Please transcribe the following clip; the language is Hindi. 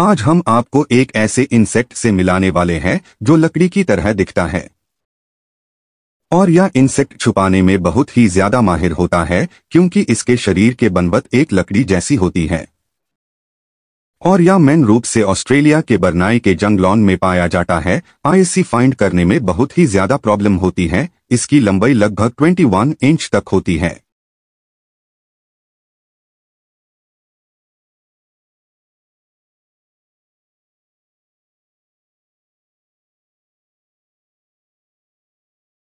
आज हम आपको एक ऐसे इंसेक्ट से मिलाने वाले हैं जो लकड़ी की तरह दिखता है और यह इंसेक्ट छुपाने में बहुत ही ज्यादा माहिर होता है क्योंकि इसके शरीर के बनबत एक लकड़ी जैसी होती है और यह मेन रूप से ऑस्ट्रेलिया के बरनाई के जंगलॉन में पाया जाता है आईएससी फाइंड करने में बहुत ही ज्यादा प्रॉब्लम होती है इसकी लंबाई लगभग 21 इंच तक होती है